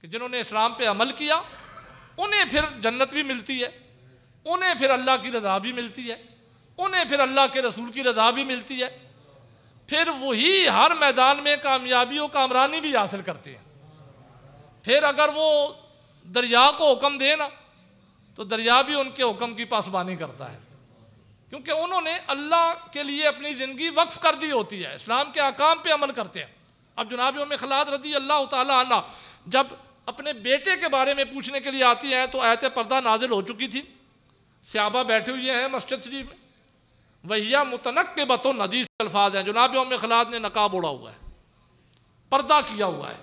कि जिन्होंने इस्लाम पे अमल किया उन्हें फिर जन्नत भी मिलती है उन्हें फिर अल्लाह की रज़ा भी मिलती है उन्हें फिर अल्लाह के रसूल की रज़ा भी मिलती है फिर वही हर मैदान में कामयाबी और कामरानी भी हासिल करते हैं फिर अगर वो दरिया को हुक्म दे ना तो दरिया भी उनके हुक्म की पासबानी करता है क्योंकि उन्होंने अल्लाह के लिए अपनी ज़िंदगी वक्फ कर दी होती है इस्लाम के अकाम पे अमल करते हैं अब जनाब उम खलाद रदी अल्लाह तला जब अपने बेटे के बारे में पूछने के लिए आती हैं तो आयत पर्दा नाजिल हो चुकी थी स्याबा बैठे हुए हैं मस्जिद शरीफ में वहिया मुतनक के बतो नदीस अल्फाज हैं जनाब योम खलाद ने नकाब उड़ा हुआ है पर्दा किया हुआ है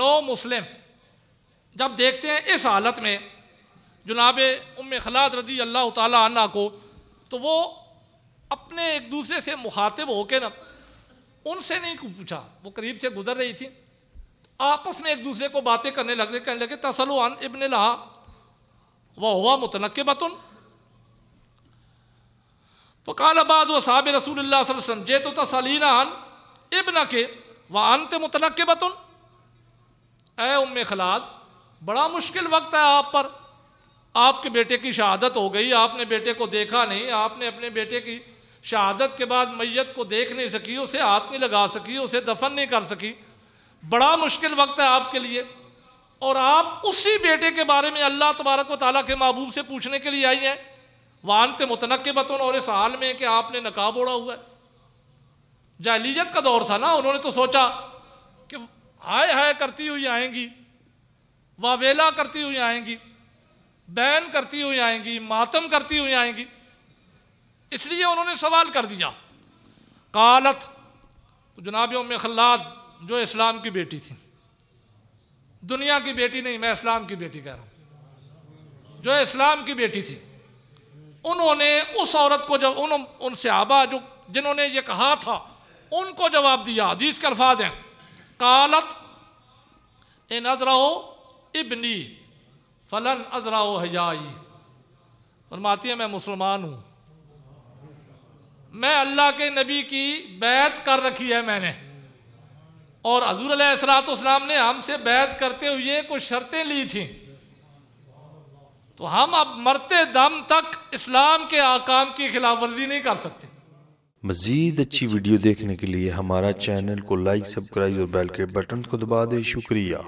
नौ मुस्लिम जब देखते हैं इस हालत में जनाब उम खलाद रदी अल्लाह तला को तो वो अपने एक दूसरे से मुखातिब होकर ना उनसे नहीं पूछा वो करीब से गुजर रही थी आपस में एक दूसरे को बातें करने लगे कहने लगे तसलुआन इबन लहा वह हुआ मुतनक बतुन फ़काल आबाद व साहब रसूल वसम जे तो तसलीना अन इबन के वह अंत मुतनक बतुन ए उम खलाद बड़ा मुश्किल वक्त है आप पर आपके बेटे की शहादत हो गई आपने बेटे को देखा नहीं आपने अपने बेटे की शहादत के बाद मैयत को देख नहीं सकी उसे हाथ नहीं लगा सकी उसे दफन नहीं कर सकी बड़ा मुश्किल वक्त है आपके लिए और आप उसी बेटे के बारे में अल्लाह तबारक व ताली के महबूब से पूछने के लिए आई हैं के मुतनक के बतौन और इस हाल में कि आपने नकाब ओढ़ा हुआ है जाहलीत का दौर था ना उन्होंने तो सोचा कि हाय हाय करती हुई आएंगी वावेला करती हुई आएंगी बैन करती हुई आएंगी मातम करती हुई आएंगी इसलिए उन्होंने सवाल कर दिया कालत तो जनाब उम खल्लाद जो इस्लाम की बेटी थी दुनिया की बेटी नहीं मैं इस्लाम की बेटी कह रहा हूँ जो इस्लाम की बेटी थी उन्होंने उस औरत को जब उन उन सहाबा जो जिन्होंने ये कहा था उनको जवाब दिया हदीस के अल्फाज हैं कालत इन अजराओ इबनी फलन अजराओ हजाई फरमाती है मैं मुसलमान हूँ मैं अल्लाह के नबी की बैत कर रखी है मैंने और हजूर सलाम ने हमसे बैत करते हुए कुछ शर्तें ली थी तो हम अब मरते दम तक इस्लाम के आकाम की खिलाफ वर्जी नहीं कर सकते मजीद अच्छी वीडियो देखने के लिए हमारा चैनल को लाइक सब्सक्राइब और बेल के बटन को दबा दे शुक्रिया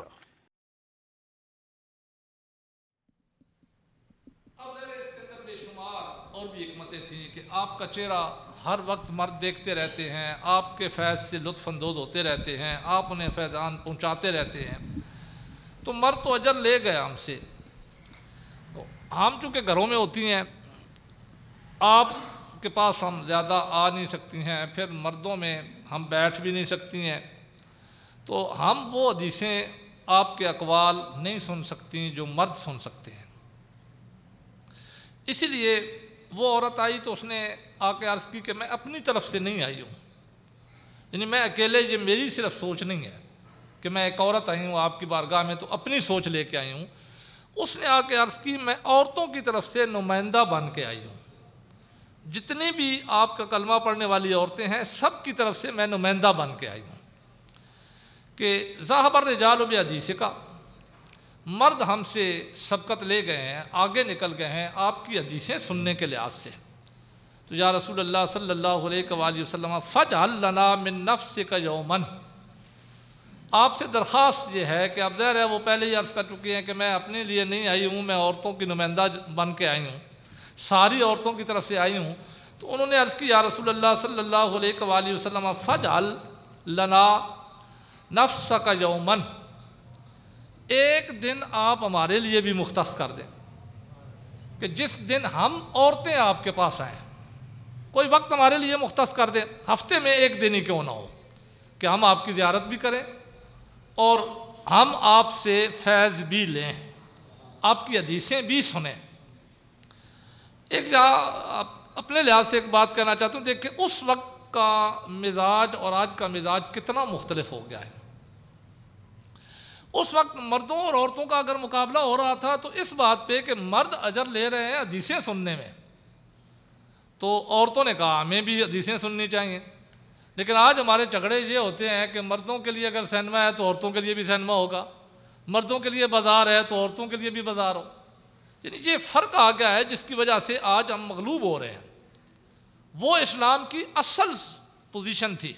अब और भी थी कि आपका चेहरा हर वक्त मर्द देखते रहते हैं आपके फैज़ से लुफानंदोज होते रहते हैं आप उन्हें फैज़ान पहुँचाते रहते हैं तो मर्द तो अजर ले गया हमसे तो हम चूँकि घरों में होती हैं आप के पास हम ज़्यादा आ नहीं सकती हैं फिर मर्दों में हम बैठ भी नहीं सकती हैं तो हम वो हदीसें आपके अकवाल नहीं सुन सकती जो मर्द सुन सकते हैं इसलिए वो औरत आई तो उसने आके अर्ज़ की कि मैं अपनी तरफ से नहीं आई हूँ यानी मैं अकेले ये मेरी सिर्फ सोच नहीं है कि मैं एक औरत आई हूँ आपकी बारगाह में तो अपनी सोच लेके आई हूँ उसने आके अर्ज़ की मैं औरतों की तरफ से नुमाइंदा बन के आई हूँ जितनी भी आपका कलमा पढ़ने वाली औरतें हैं सब की तरफ से मैं नुमाइंदा बन के आई हूँ कि ज़ाहबर रजाल हदीस का मर्द हमसे शबकत ले गए हैं आगे निकल गए हैं आपकी हदीसें सुनने के लिहाज से तो या रसूल अल्लाह सल्लल्लाहु अलैहि वसल्लम फ़ज अल्लना मिन नफ्स का यौमन आपसे दरख्वास्त ये है कि अब ज़हर है वो पहले ही अर्ज़ कर चुकी हैं कि मैं अपने लिए नहीं आई हूँ मैं औरतों की नुमाइंदा बन के आई हूँ सारी औरतों की तरफ से आई हूँ तो उन्होंने अर्ज़ की या रसूल अल्लाह सल्लल्लाहु अलैहि वसल्लम फ़ज अल लना नफ्स का यौमन एक दिन आप हमारे लिए भी मुख्त कर दें कि जिस दिन हम औरतें आपके पास आएँ कोई वक्त हमारे लिए मुख्त कर दें हफ्ते में एक दिन ही क्यों ना हो कि हम आपकी ज्यारत भी करें और हम आपसे फैज़ भी लें आपकी अदीसें भी सुने एक अपने लिहाज से एक बात कहना चाहता हूँ देखिए उस वक्त का मिजाज और आज का मिजाज कितना मुख्तलिफ हो गया है उस वक्त मर्दों और औरतों का अगर मुकाबला हो रहा था तो इस बात पे कि मर्द अजर ले रहे हैं अदीसें सुनने में तो औरतों ने कहा हमें भी हदीसें सुननी चाहिए लेकिन आज हमारे झगड़े ये होते हैं कि मर्दों के लिए अगर सैनमा है तो औरतों के लिए भी सैनमा होगा मर्दों के लिए बाजार है तो औरतों के लिए भी बाजार हो यानी ये फ़र्क आ गया है जिसकी वजह से आज हम मकलूब हो रहे हैं वो इस्लाम की असल पोजीशन थी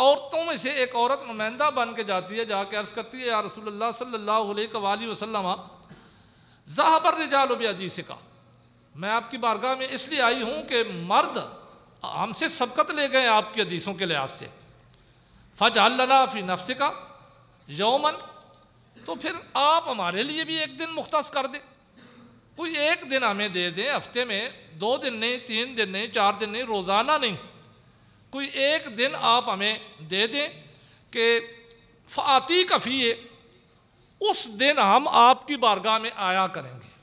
औरतों में से एक औरत नुमाइंदा बन के जाती है जाके अर्ज़ करती है या रसोल्ला सल्ला वसलम ज़ाहबर रिजाल अजी से कहा मैं आपकी बारगाह में इसलिए आई हूँ कि मर्द हमसे सबकत ले गए आपकी हदीसों के लिहाज से फज अल्ला फ़ी नफ्स का यौमन तो फिर आप हमारे लिए भी एक दिन मुख्त कर दें कोई एक दिन हमें दे दें हफ्ते में दो दिन नहीं तीन दिन नहीं चार दिन नहीं रोज़ाना नहीं कोई एक दिन आप हमें दे दें कि फ़ाती कफ़ी उस दिन हम आपकी बारगाह में आया करेंगे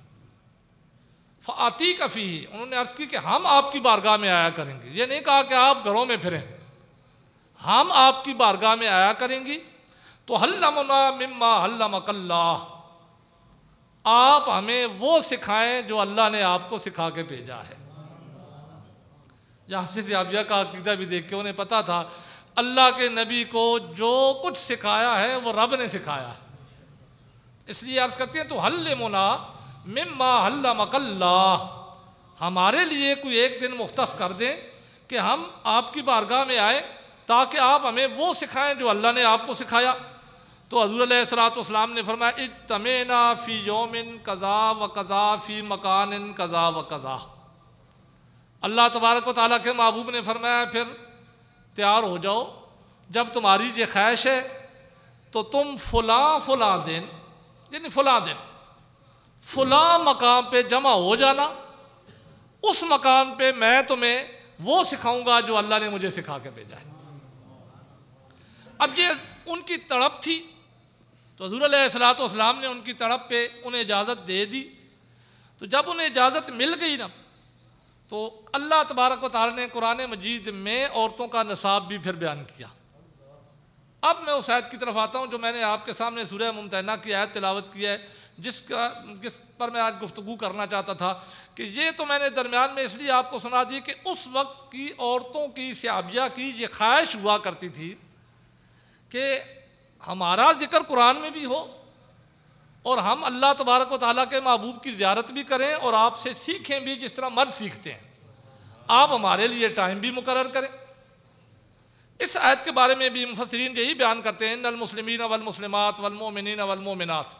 फ़ाती कफ़ी उन्होंने अर्ज़ की कि हम आपकी बारगाह में आया करेंगे ये नहीं कहा कि आप घरों में फिरें हम आपकी बारगाह में आया करेंगी तो हल्ला मम्मा हल्ला मकल्ला आप हमें वो सिखाएं जो अल्लाह ने आपको सिखा के भेजा है जहाँ अबिया का अकीदा भी देख के उन्हें पता था अल्लाह के नबी को जो कुछ सिखाया है वो रब ने सिखाया इसलिए अर्ज़ करते हैं तो हल मुना मा हल्ला मकल्ला हमारे लिए कोई एक दिन मुख्त कर दें कि हम आपकी बारगाह में आए ताकि आप हमें वो सिखाएं जो अल्लाह ने आपको सिखाया तो हजूर सलाम ने फरमाया इतमेना फ़ी योमिन कज़ा व कज़ा फ़ी मकान कज़ा व कज़ा अल्लाह तबारक व के महबूब ने फरमाया फिर तैयार हो जाओ जब तुम्हारी ये ख्वाहिश है तो तुम फुला फुला दिन यानी फुला दिन फुला मकाम पे जमा हो जाना उस मकाम पे मैं तुम्हें वो सिखाऊंगा जो अल्लाह ने मुझे सिखा के भेजा है अब ये उनकी तड़प थी तो हजूर सलात ने उनकी तड़प पे उन्हें इजाज़त दे दी तो जब उन्हें इजाज़त मिल गई ना तो अल्लाह तबारक वाल ने कुरान मजीद में औरतों का नसाब भी फिर बयान किया अब मैं उस आयत की तरफ आता हूँ जो मैंने आपके सामने सूर्य मुमतना की आयत तिलावत की है जिसका जिस पर मैं आज गुफ्तु करना चाहता था कि ये तो मैंने दरमियान में इसलिए आपको सुना दी कि उस वक्त की औरतों की सियाबिया की ये ख्वाहिश हुआ करती थी कि हमारा जिक्र कुरान में भी हो और हम अल्लाह तबारक व ताली के महबूब की ज्यारत भी करें और आपसे सीखें भी जिस तरह मर्द सीखते हैं आप हमारे लिए टाइम भी मुकर करें इस आयत के बारे में भी मुफसरीन यही बयान करते हैं नलमसलम अवलमसलमत वलमोमिन अवलमोमिनत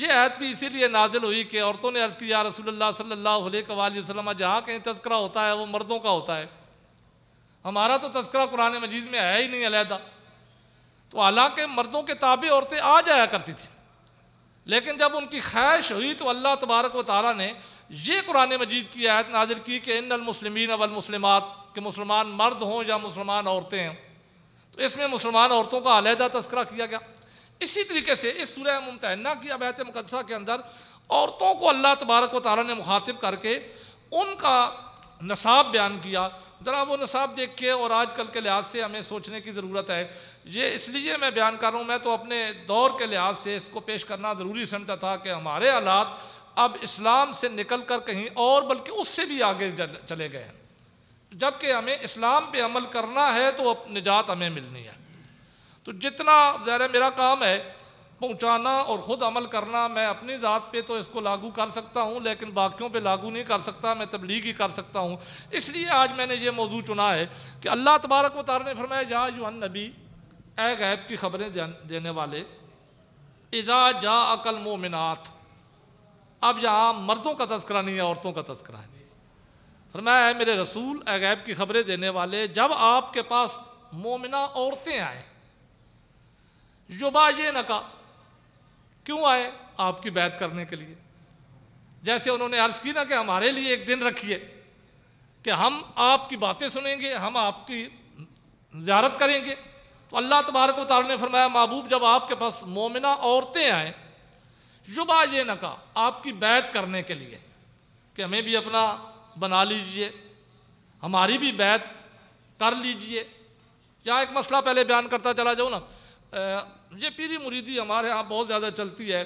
ये आयत भी इसीलिए नाजिल हुई कि औरतों ने अर्ज़ किया रसोल्ला सल्ला वसलम जहाँ कहीं तस्करा होता है वो मर्दों का होता है हमारा तो तस्करा कुरान मजीद में है ही नहीं अलहदा तो हालांकि मर्दों के ताबे औरतें आ जाया करती थी लेकिन जब उनकी ख्वाहिश हुई तो अल्लाह तबारक व ताली ने ये कुरान मजीद की आयत नाजिल की कि इन अलमसलमिन अवलमसलमत के मुसलमान मर्द हों या मुसलमान औरतें हों तो इसमें मुसलमान औरतों का अलहदा तस्करा किया गया इसी तरीके से इस सूर्य मुमतना की अबैत मुकदसा के अंदर औरतों को अल्लाह तबारक व तारा ने मुखातिब करके उनका नसाब बयान किया ज़रा वो नसाब देख के और आजकल के लिहाज से हमें सोचने की ज़रूरत है ये इसलिए मैं बयान कर रहा हूँ मैं तो अपने दौर के लिहाज से इसको पेश करना ज़रूरी समझता था कि हमारे हालात अब इस्लाम से निकल कर कहीं और बल्कि उससे भी आगे चले गए हैं जबकि हमें इस्लाम पर अमल करना है तो निजात हमें मिलनी है तो जितना ज़रा मेरा काम है पहुंचाना और ख़ुद अमल करना मैं अपनी ज़ात पे तो इसको लागू कर सकता हूं लेकिन बाकियों पे लागू नहीं कर सकता मैं तबलीग ही कर सकता हूँ इसलिए आज मैंने ये मौजू चुना है कि अल्लाह तबारक वार ने फरमाया जा युन नबी ए गैब की खबरें देने वाले इजा जा अकल मोमिनत अब यहाँ मर्दों का तस्करा नहीं है औरतों का तस्करा है फरमाया है मेरे रसूल गैब की खबरें देने वाले जब आपके पास मोमिना औरतें आए युबा ये न कहा क्यों आए आपकी बैत करने के लिए जैसे उन्होंने अर्ज की ना कि हमारे लिए एक दिन रखिए कि हम आपकी बातें सुनेंगे हम आपकी ज्यारत करेंगे तो अल्लाह तबारक वाली ने फरमाया महबूब जब आपके पास मोमिना औरतें आएँ युबा ये न कहा आपकी बैत करने के लिए कि हमें भी अपना बना लीजिए हमारी भी बैत कर लीजिए जहाँ एक मसला पहले बयान करता चला जाऊँ ना ये पीरी मुरीदी हमारे यहाँ बहुत ज़्यादा चलती है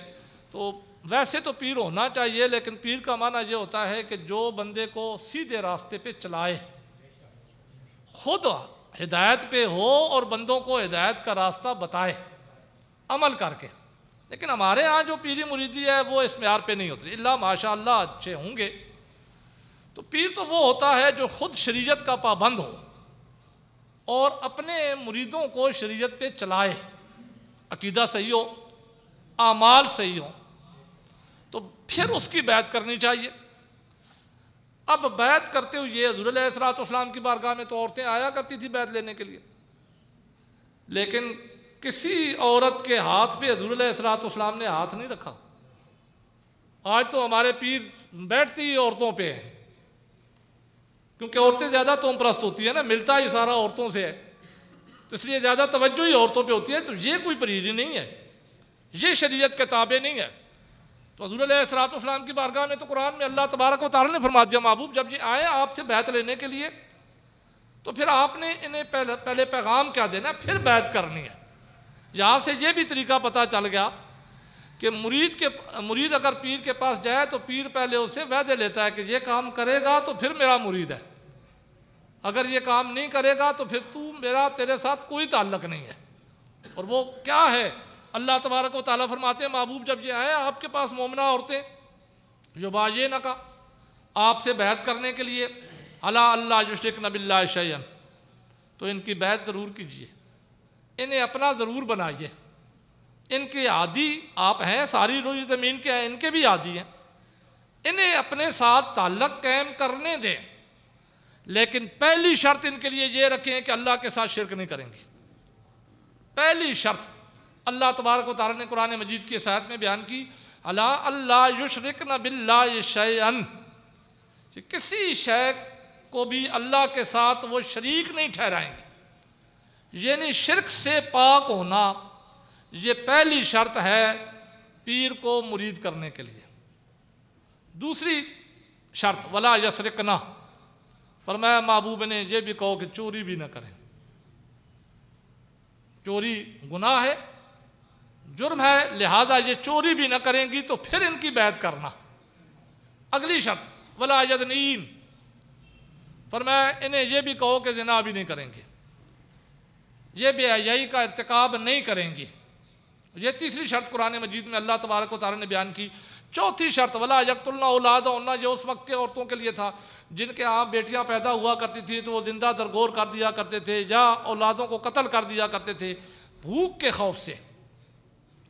तो वैसे तो पीर होना चाहिए लेकिन पीर का माना ये होता है कि जो बंदे को सीधे रास्ते पे चलाए खुद हिदायत पे हो और बंदों को हिदायत का रास्ता बताए अमल करके लेकिन हमारे यहाँ जो पीरी मुरीदी है वो इस मैार पर नहीं होती अल्लाह माशा अच्छे होंगे तो पीर तो वो होता है जो खुद शरीयत का पाबंद हो और अपने मुरीदों को शरीयत पे चलाए अकीदा सही हो आमाल सही हो तो फिर उसकी बैत करनी चाहिए अब बैत करते हुए हजूर इस्लाम की बारगाह में तो औरतें आया करती थी बैत लेने के लिए लेकिन किसी औरत के हाथ पे हजूर ने हाथ नहीं रखा आज तो हमारे पीर बैठती ही औरतों पे हैं क्योंकि औरतें ज़्यादा तोम प्रस्त होती है ना मिलता ही सारा औरतों से है तो इसलिए ज़्यादा तोज्जो ही औरतों पर होती है तो ये कोई परहेजी नहीं है ये शरीयत के ताबे नहीं है तो हजूर सलातम की बारगाह में तो कुरान में अल्लाह तबारक वाली ने फरमा दिया महबूब जब ये आए आपसे बैत लेने के लिए तो फिर आपने इन्हें पहले पहले पैगाम क्या देना फिर बैत करनी है यहाँ से ये भी तरीका पता चल गया कि मुरीद के मुरीद अगर पीर के पास जाए तो पीर पहले उसे वैदे लेता है कि ये काम करेगा तो फिर मेरा मुरीद है अगर ये काम नहीं करेगा तो फिर तू मेरा तेरे साथ कोई ताल्लक नहीं है और वो क्या है अल्लाह तबारक व ताला फरमाते हैं महबूब जब ये आए आपके पास मोमना औरतें जो बाजे न का आपसे बैत करने के लिए अला अल्लाह युशिक नबिल्ला शयन तो इनकी बैत ज़रूर कीजिए इन्हें अपना ज़रूर बनाइए इनके आदि आप हैं सारी रोज ज़मीन के हैं इनके भी आदि हैं इन्हें अपने साथ ताल्लक कायम करने दें लेकिन पहली शर्त इनके लिए ये रखें कि अल्लाह के साथ शिरक नहीं करेंगे पहली शर्त अल्लाह तबारक तारा ने कुरान मजीद की सहायत में बयान की अला अल्लाह युशरक न बिल्ला किसी शय को भी अल्लाह के साथ वो शरीक नहीं ठहराएंगे यानी शिरक से पाक होना ये पहली शर्त है पीर को मुरीद करने के लिए दूसरी शर्त वला ना फरमाया महबूब ने यह भी कहो कि चोरी भी ना करें चोरी गुनाह है जुर्म है लिहाजा ये चोरी भी ना करेंगी तो फिर इनकी बैत करना अगली शर्त वला यदनीन पर मैं इन्हें यह भी कहो कि जना भी नहीं करेंगे ये बेहयाई का irtikab नहीं करेंगी ये तीसरी शर्त कुरान मजीद में अल्लाह तबारक वाली ने बयान की चौथी शर्त वाला यकतुल्ला उन्ना ये उस वक्त के औरतों के लिए था जिनके यहाँ बेटियाँ पैदा हुआ करती थी तो वो जिंदा दरगोर कर दिया करते थे या औलादों को कत्ल कर दिया करते थे भूख के खौफ से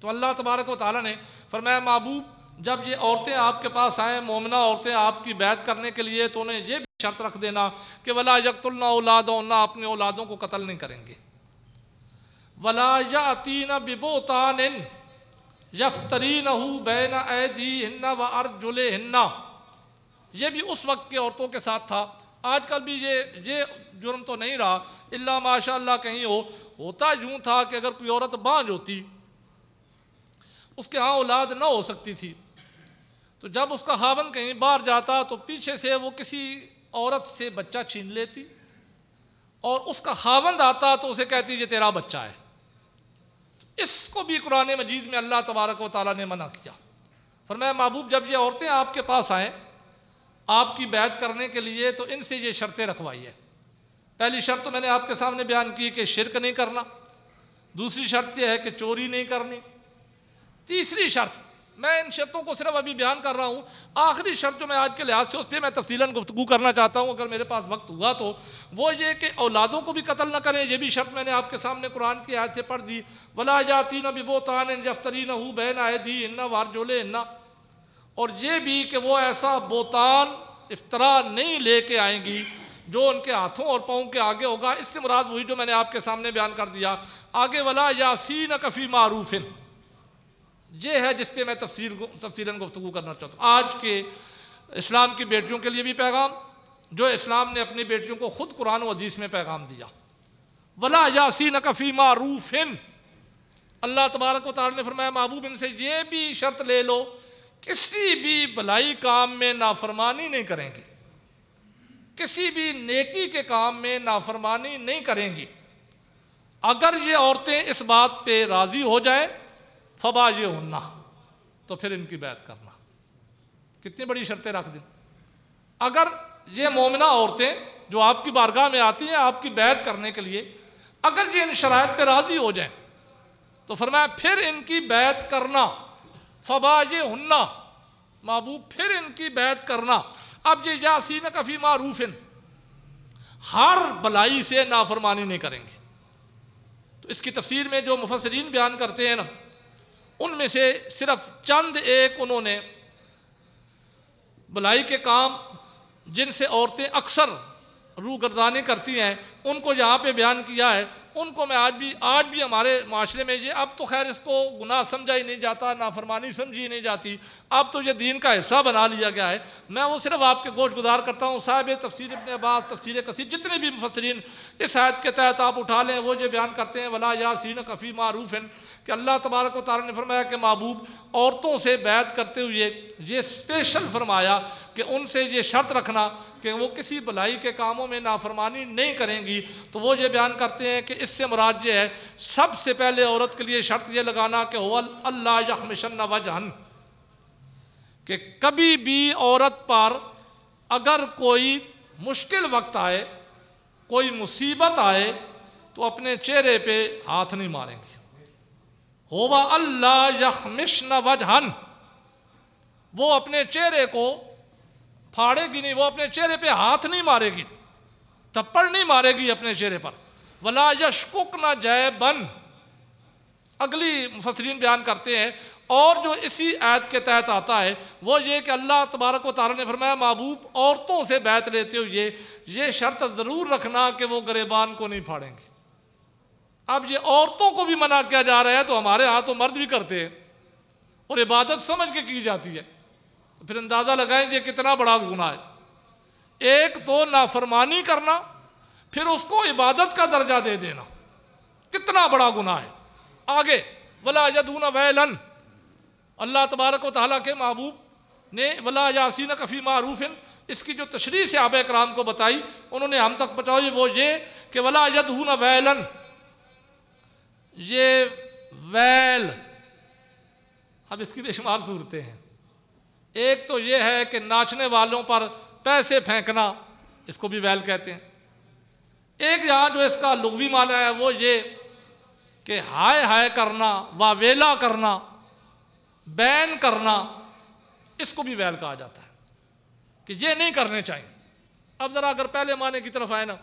तो अल्लाह तबारक वाली ने फरमाया महबूब जब ये औरतें आपके पास आएँ मोमना औरतें आपकी बैत करने के लिए तो उन्हें ये भी शर्त रख देना कि वला यकतुल्ला उन्ना अपने औलादों को कत्ल नहीं करेंगे वला या अतीना बिबोतान यफ्तरी नहू बैन ऐदी हिन्ना व अर्जुल हिन्ना ये भी उस वक्त के औरतों के साथ था आजकल भी ये ये जुर्म तो नहीं रहा इल्ला माशा कहीं हो होता यूँ था कि अगर कोई औरत बांझ होती उसके यहाँ औलाद ना हो सकती थी तो जब उसका हावन कहीं बाहर जाता तो पीछे से वो किसी औरत से बच्चा छीन लेती और उसका हावंद आता तो उसे कहती ये तेरा बच्चा है इसको भी कुरान मजीद में अल्लाह तबारक व ताली ने मना किया फरमाया महबूब जब ये औरतें आपके पास आएँ आपकी बैत करने के लिए तो इनसे ये शर्तें है पहली शर्त तो मैंने आपके सामने बयान की कि शिरक नहीं करना दूसरी शर्त यह है कि चोरी नहीं करनी तीसरी शर्त मैं इन शर्तों को सिर्फ अभी बयान कर रहा हूँ आखिरी शर्त जो मैं आज के लिहाज से उस पर मैं तफसीला गुफ्तु करना चाहता हूँ अगर मेरे पास वक्त हुआ तो वो ये कि औलादों को भी कत्ल ना करें ये भी शर्त मैंने आपके सामने कुरान की आयत से पढ़ दी वला जाती न बिबोतान इन जफ्तरी न हु बहन आए दी इन्ना जोले इन्ना और ये भी कि वो ऐसा बोतान इफ्तरा नहीं लेके आएंगी जो उनके हाथों और पाँव के आगे होगा इससे मुराद वही जो मैंने आपके सामने बयान कर दिया आगे वाला यासी न कफ़ी मारूफिन ये है जिस पर मैं तफसील तफसीला गुफ्तु करना चाहता हूँ आज के इस्लाम की बेटियों के लिए भी पैगाम जो इस्लाम ने अपनी बेटियों को खुद कुरान अजीज में पैगाम दिया वला यासी नकफ़ी मारूफिन अल्लाह तबारक वाल ने फरमाया महबूब इनसे ये भी शर्त ले लो किसी भी भलाई काम में नाफरमानी नहीं करेंगी किसी भी नेकी के काम में नाफरमानी नहीं करेंगी अगर ये औरतें इस बात पे राज़ी हो जाएं फबा ये होना तो फिर इनकी बैत करना कितनी बड़ी शर्तें रख दी अगर ये मोमिना औरतें जो आपकी बारगाह में आती हैं आपकी बैत करने के लिए अगर ये इन शरात पर राज़ी हो जाए तो फरमाया फिर इनकी बैत करना फबा ये होना महबूब फिर इनकी बैत करना अब ये यासीन कफ़ी मारूफिन हर भलाई से नाफरमानी नहीं करेंगे तो इसकी तफसीर में जो मुफसरीन बयान करते हैं ना उनमें से सिर्फ चंद एक उन्होंने भलाई के काम जिनसे औरतें अक्सर रू गर्दानी करती हैं उनको यहाँ पे बयान किया है उनको मैं आज भी आज भी हमारे माशरे में ये अब तो खैर इसको गुनाह समझा ही नहीं जाता नाफरमानी समझी नहीं जाती अब तो ये दीन का हिस्सा बना लिया गया है मैं वो सिर्फ आपके गोश गुजार करता हूँ साहब तफसर अपने अब्बास तफसर कसी जितने भी मुफसरीन इस आयत के तहत आप उठा लें वो जो बयान करते हैं वला यासिन कफ़ी मारूफ कि अल्लाह तबारक तारा ने फरमाया कि महबूब औरतों से बैत करते हुए ये स्पेशल फरमाया कि उनसे ये शर्त रखना कि वो किसी भलाई के कामों में नाफरमानी नहीं करेंगी तो वो ये बयान करते हैं कि इससे मुराद ये है सबसे पहले औरत के लिए शर्त ये लगाना कि वल अल्लाह यखमिशन वजहन कि कभी भी औरत पर अगर कोई मुश्किल वक्त आए कोई मुसीबत आए तो अपने चेहरे पे हाथ नहीं मारेंगी होवा अल्लाह यखमिशन वजहन वो अपने चेहरे को फाड़ेगी नहीं वो अपने चेहरे पे हाथ नहीं मारेगी थप्पड़ नहीं मारेगी अपने चेहरे पर वला यशकुक ना जय बन अगली मुफसरीन बयान करते हैं और जो इसी आयत के तहत आता है वो ये कि अल्लाह तबारक व तारा ने फरमाया महबूब औरतों से बैत लेते हुए ये शर्त ज़रूर रखना कि वो गरीबान को नहीं फाड़ेंगे अब ये औरतों को भी मना किया जा रहा है तो हमारे यहाँ तो मर्द भी करते हैं और इबादत समझ के की जाती है फिर अंदाज़ा लगाएं कि कितना बड़ा गुना है एक तो नाफरमानी करना फिर उसको इबादत का दर्जा दे देना कितना बड़ा गुना है आगे वला यदून वैलन अल्लाह तबारक व के महबूब ने वला यासिन कफ़ी मारूफिन इसकी जो तशरी से आब कराम को बताई उन्होंने हम तक बताई वो ये कि वला यदून वैलन ये वैल अब इसकी बेशुमार सूरतें हैं एक तो ये है कि नाचने वालों पर पैसे फेंकना इसको भी वैल कहते हैं एक यहाँ जो इसका लुघवी माना है वो ये कि हाय हाय करना वावेला करना बैन करना इसको भी वैल कहा जाता है कि ये नहीं करने चाहिए अब ज़रा अगर पहले माने की तरफ आए ना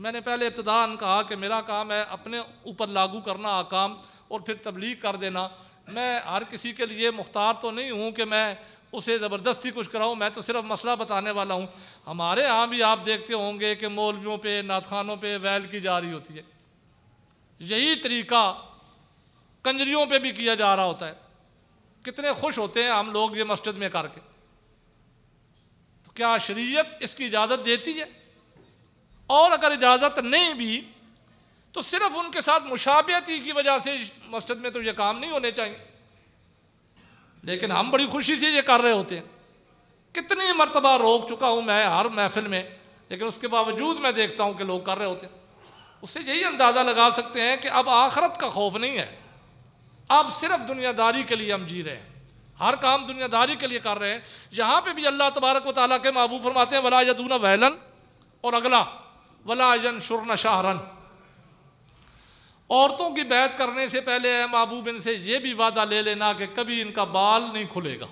मैंने पहले इब्तदान कहा कि मेरा काम है अपने ऊपर लागू करना आकाम और फिर तबलीग कर देना मैं हर किसी के लिए मुख्तार तो नहीं हूँ कि मैं उसे ज़बरदस्ती कुछ कराऊँ मैं तो सिर्फ मसला बताने वाला हूँ हमारे यहाँ भी आप देखते होंगे कि मौलवियों पे नाथखानों पे वैल की जा रही होती है यही तरीका कंजरियों पे भी किया जा रहा होता है कितने खुश होते हैं हम लोग ये मस्जिद में करके तो क्या शरीयत इसकी इजाज़त देती है और अगर इजाज़त नहीं भी तो सिर्फ उनके साथ मुशाबियती की वजह से मस्जिद में तो ये काम नहीं होने चाहिए लेकिन हम बड़ी खुशी से ये कर रहे होते हैं कितनी मरतबा रोक चुका हूँ मैं हर महफिल में लेकिन उसके बावजूद मैं देखता हूँ कि लोग कर रहे होते हैं उससे यही अंदाज़ा लगा सकते हैं कि अब आखरत का खौफ नहीं है अब सिर्फ दुनियादारी के लिए हम जी रहे हैं हर काम दुनियादारी के लिए कर रहे हैं यहाँ पर भी अल्लाह तबारक व ताली के महबूब फरमाते हैं वला यदून वैलन और अगला वला यन शुरन शाहरन औरतों की बैत करने से पहले ए महबूब इनसे ये भी वादा ले लेना कि कभी इनका बाल नहीं खुलेगा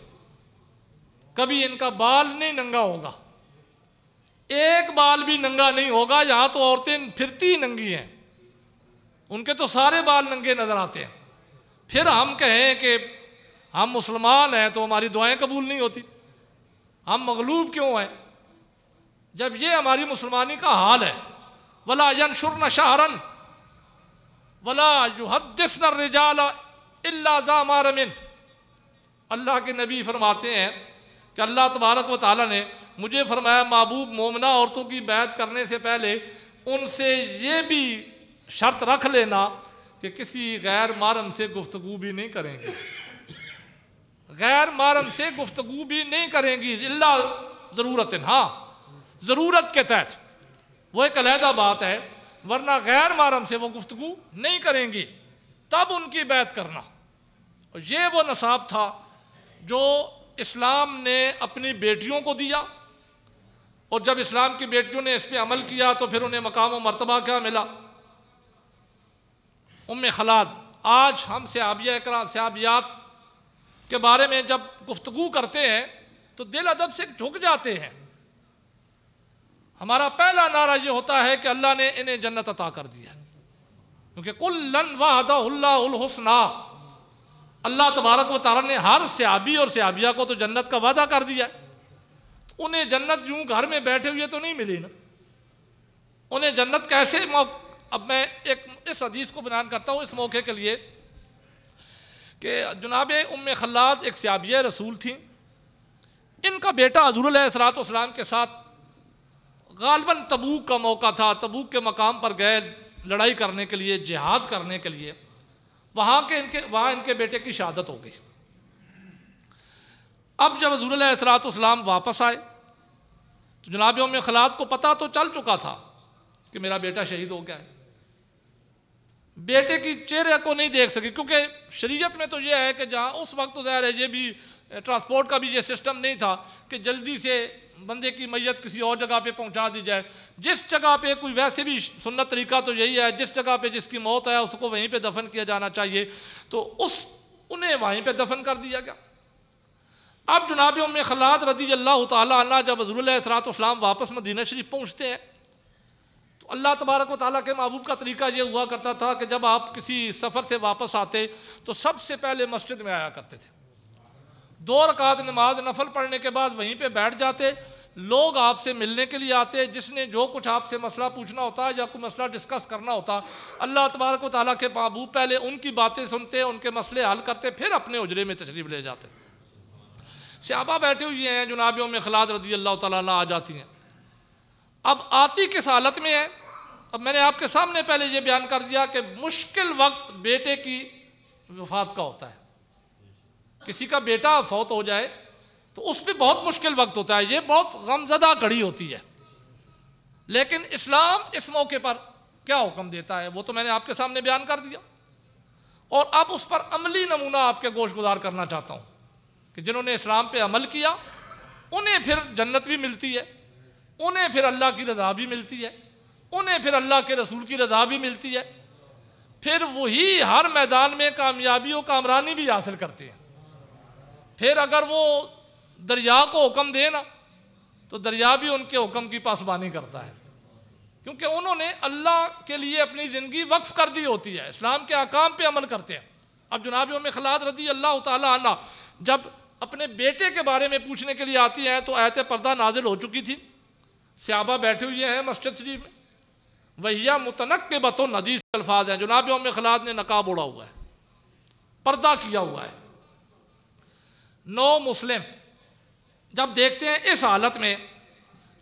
कभी इनका बाल नहीं नंगा होगा एक बाल भी नंगा नहीं होगा यहाँ तो औरतें फिरती ही नंगी हैं उनके तो सारे बाल नंगे नज़र आते हैं फिर हम कहें कि हम मुसलमान हैं तो हमारी दुआएं कबूल नहीं होती हम मगलूब क्यों हैं जब ये हमारी मुसलमानी का हाल है वला यन शुरन शाहरन अल्लाह के नबी फरमाते हैं कि अल्लाह तबारक व ताली ने मुझे फरमाया महबूब मोमना औरतों की बैत करने से पहले उनसे ये भी शर्त रख लेना कि किसी गैर मारम से गुफ्तगु भी नहीं करेंगे गैर मारम से गुफ्तगु भी नहीं करेंगी अल्लाह ज़रूरत हाँ ज़रूरत के तहत वो एक अलहदा बात है वरना गैर मारम से वो गुफ्तु नहीं करेंगे तब उनकी बैत करना और ये वो नसाब था जो इस्लाम ने अपनी बेटियों को दिया और जब इस्लाम की बेटियों ने इस पर अमल किया तो फिर उन्हें मकाम मरतबा क्या मिला उम खलाद आज हम सहाबिया कर सियाबियात के बारे में जब गुफ्तु करते हैं तो दिल अदब से झुक जाते हैं हमारा पहला नारा ये होता है कि अल्लाह ने इन्हें जन्नत अता कर दिया क्योंकि कुल्लन वाहदाहसना अल्लाह तबारक व तारा ने हर सयाबी और सयाबिया को तो जन्नत का वादा कर दिया तो उन्हें जन्नत जूँ घर में बैठे हुए तो नहीं मिली ना उन्हें जन्नत कैसे अब मैं एक इस हदीस को बयान करता हूँ इस मौके के लिए कि जनाब उम खलात एक सियाबिया रसूल थी इनका बेटा हजूर सलात के साथ गालबन तबूक का मौका था तबूक के मकाम पर गए लड़ाई करने के लिए जिहाद करने के लिए वहाँ के इनके वहाँ इनके बेटे की शहादत हो गई अब जब हजूर असलातम वापस आए तो जनाब योम खलात को पता तो चल चुका था कि मेरा बेटा शहीद हो गया है बेटे की चेहरे को नहीं देख सके क्योंकि शरीयत में तो यह है कि जहाँ उस वक्त तो ज़ाहिर है ये भी ट्रांसपोर्ट का भी ये सिस्टम नहीं था कि जल्दी से बंदे की मैयत किसी और जगह पे पहुंचा दी जाए जिस जगह पे कोई वैसे भी सुन्नत तरीका तो यही है जिस जगह पे जिसकी मौत है उसको वहीं पे दफन किया जाना चाहिए तो उस उन्हें वहीं पे दफन कर दिया गया अब जनाब उम खलात रदी अल्लाह तला जब हजूल सलातम वापस मदीना शरीफ पहुँचते हैं तो अल्लाह तबारक व ताली के महबूब का तरीका ये हुआ करता था कि जब आप किसी सफ़र से वापस आते तो सबसे पहले मस्जिद में आया करते थे दो रकात नमाज नफल पढ़ने के बाद वहीं पे बैठ जाते लोग आपसे मिलने के लिए आते जिसने जो कुछ आपसे मसला पूछना होता या कोई मसला डिस्कस करना होता अल्लाह तबारक ताली के बाबू पहले उनकी बातें सुनते उनके मसले हल करते फिर अपने उजरे में तशरीफ ले जाते सहाबा बैठे हुए हैं जनाबियों में खलाद रजी अल्लाह त आ जाती हैं अब आती किस हालत में है अब मैंने आपके सामने पहले ये बयान कर दिया कि मुश्किल वक्त बेटे की वफात का होता है किसी का बेटा फौत हो जाए तो उस पर बहुत मुश्किल वक्त होता है ये बहुत गमजदा घड़ी होती है लेकिन इस्लाम इस मौके पर क्या हुक्म देता है वो तो मैंने आपके सामने बयान कर दिया और अब उस पर अमली नमूना आपके गोश गुजार करना चाहता हूँ कि जिन्होंने इस्लाम पर अमल किया उन्हें फिर जन्नत भी मिलती है उन्हें फिर अल्लाह की रजा भी मिलती है उन्हें फिर अल्लाह के रसूल की रजा भी मिलती है फिर वही हर मैदान में कामयाबी और कामरानी भी हासिल करते हैं फिर अगर वो दरिया को हुक्म दे ना तो दरिया भी उनके हुक्म की पासबानी करता है क्योंकि उन्होंने अल्लाह के लिए अपनी ज़िंदगी वक्फ कर दी होती है इस्लाम के अकाम पे अमल करते हैं अब जनाब उम खलाद रदी अल्लाह तला जब अपने बेटे के बारे में पूछने के लिए आती है तो आयत पर्दा नाजिल हो चुकी थी स्याबा बैठे हुए हैं मस्जिद शरीफ में वहिया मुतनक के बतो नदीस अल्फाज हैं जनाब उम खलाद ने नकाब उड़ा हुआ है पर्दा किया हुआ है नो मुस्लिम जब देखते हैं इस हालत में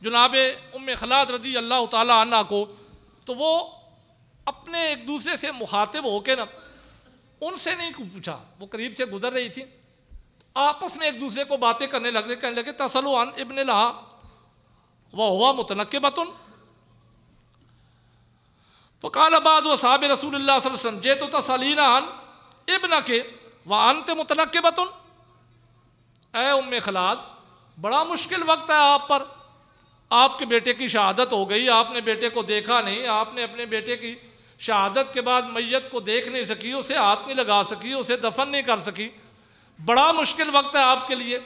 जनाब उम खलात रदी अल्लाह तला को तो वो अपने एक दूसरे से मुखातिब होके न उनसे नहीं पूछा वो करीब से गुजर रही थी आपस में एक दूसरे को बातें करने लगे कहने लगे तसलुआन इबन लहा वह हुआ मुतनक बतन फ़कालबाद व साब रसूल जे तो तसलीना इबन के वह अनत मुतनक बतन ए उम खलाद बड़ा मुश्किल वक्त है आप पर आपके बेटे की शहादत हो गई आपने बेटे को देखा नहीं आपने अपने बेटे की शहादत के बाद मैयत को देख नहीं सकी उसे हाथ नहीं लगा सकी उसे दफन नहीं कर सकी बड़ा मुश्किल वक्त है आपके लिए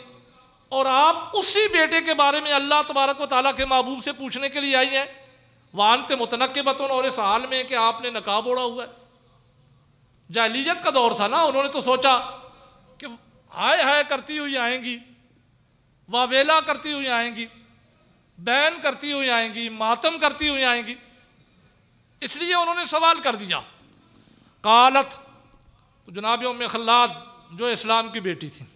और आप उसी बेटे के बारे में अल्लाह तबारक व ताली के महबूब से पूछने के लिए आई हैं वान के मुतनक बतौन और इस हाल में कि आपने नकाब ओढ़ा हुआ है जहलीजत का दौर था ना उन्होंने तो सोचा हाय हाय करती हुई आएंगी वावेला करती हुई आएंगी बैन करती हुई आएंगी मातम करती हुई आएंगी इसलिए उन्होंने सवाल कर दिया कालत तो जनाब खल्लाद जो इस्लाम की बेटी थी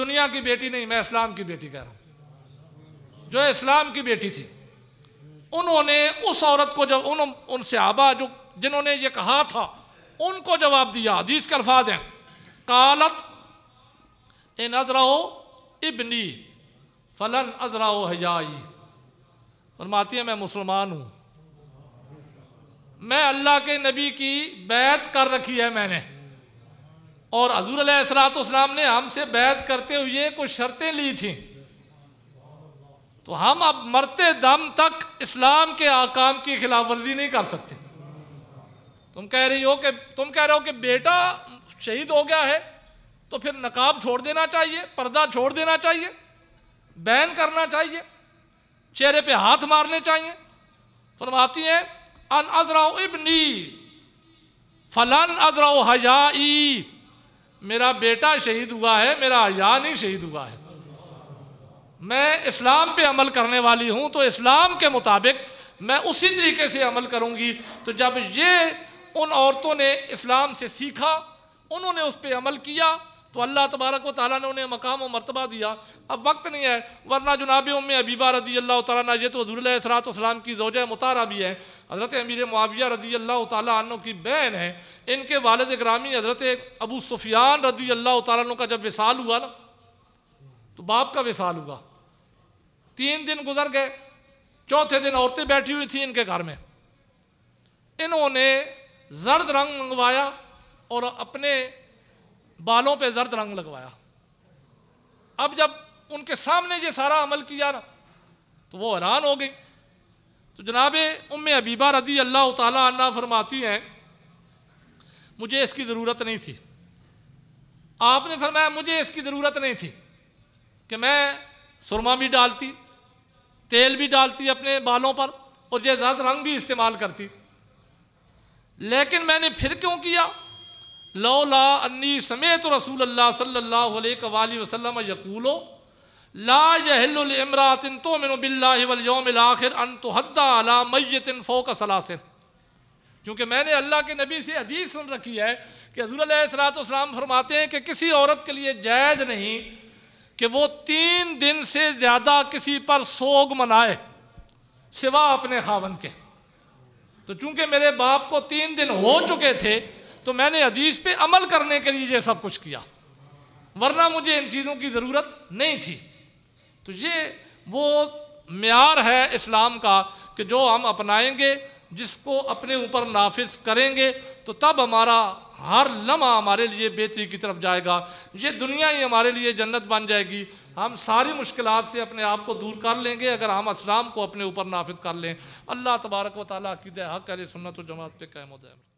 दुनिया की बेटी नहीं मैं इस्लाम की बेटी कह रहा हूँ जो इस्लाम की बेटी थी उन्होंने उस औरत को जब उन उन सहाबा जो जिन्होंने ये कहा था उनको जवाब दिया हदीस के अल्फाज हैं कालत इन अजराओ इबनी फलन अजराओ हजाई फरमाती है मैं मुसलमान हूं मैं अल्लाह के नबी की बैत कर रखी है मैंने और हजूर असलातम ने हमसे बैत करते हुए कुछ शर्तें ली थी तो हम अब मरते दम तक इस्लाम के आकाम की खिलाफ वर्जी नहीं कर सकते तुम कह रही हो कि तुम कह रहे हो कि बेटा शहीद हो गया है तो फिर नकाब छोड़ देना चाहिए पर्दा छोड़ देना चाहिए बैन करना चाहिए चेहरे पे हाथ मारने चाहिए फरमाती हैं अन अजराओ इबनी फलन अजराओ हयाई मेरा बेटा शहीद हुआ है मेरा हया नहीं शहीद हुआ है मैं इस्लाम पे अमल करने वाली हूँ तो इस्लाम के मुताबिक मैं उसी तरीके से अमल करूँगी तो जब ये उन औरतों ने इस्लाम से सीखा उन्होंने उस पर अमल किया तो अल्लाह तबारक व ताली ने उन्हें मकाम और मरतबा दिया अब वक्त नहीं है वरना जनाब उम अबीबा रदी अल्लाह ताली ये तो हजूर की जोज मुतारा भी है हज़रत अमीर मुआविया रदी अल्लाह तु की बहन है इनके वालद ग्रामी हज़रत अबू सुफियान रदी अल्लाह तु का जब विसाल हुआ ना तो बाप का विसाल हुआ तीन दिन गुजर गए चौथे दिन औरतें बैठी हुई थी इनके घर में इन्होंने जर्द रंग मंगवाया और अपने बालों पे जर्द रंग लगवाया अब जब उनके सामने ये सारा अमल किया ना तो वो हैरान हो गई तो जनाब उम अबीबा रदी अल्लाह तला फरमाती हैं मुझे इसकी ज़रूरत नहीं थी आपने फरमाया मुझे इसकी ज़रूरत नहीं थी कि मैं सुरमा भी डालती तेल भी डालती अपने बालों पर और जर्द रंग भी इस्तेमाल करती लेकिन मैंने फिर क्यों किया लौला अन्नी समेत रसूल अल्लाह यकूलो ला तो मिन बिल्लाम अन तो हद्दा फ़ोक सलासिन क्योंकि मैंने अल्लाह के नबी से अदीज सुन रखी है कि हजूसलाम फरमाते हैं कि किसी औरत के लिए जायज़ नहीं कि वो तीन दिन से ज़्यादा किसी पर सोग मनाए सिवा अपने खावन के तो चूंकि मेरे बाप को तीन दिन हो चुके थे तो मैंने हदीस पे अमल करने के लिए ये सब कुछ किया वरना मुझे इन चीज़ों की ज़रूरत नहीं थी तो ये वो मैार है इस्लाम का कि जो हम अपनाएंगे जिसको अपने ऊपर नाफिज करेंगे तो तब हमारा हर लम्हा हमारे लिए बेहतरी की तरफ जाएगा ये दुनिया ही हमारे लिए जन्नत बन जाएगी हम सारी मुश्किल से अपने आप को दूर कर लेंगे अगर हम इस्लाम को अपने ऊपर नाफिज कर लें अल्लाह तबारक व ताली दे हक सुनना तो जमात पे कैम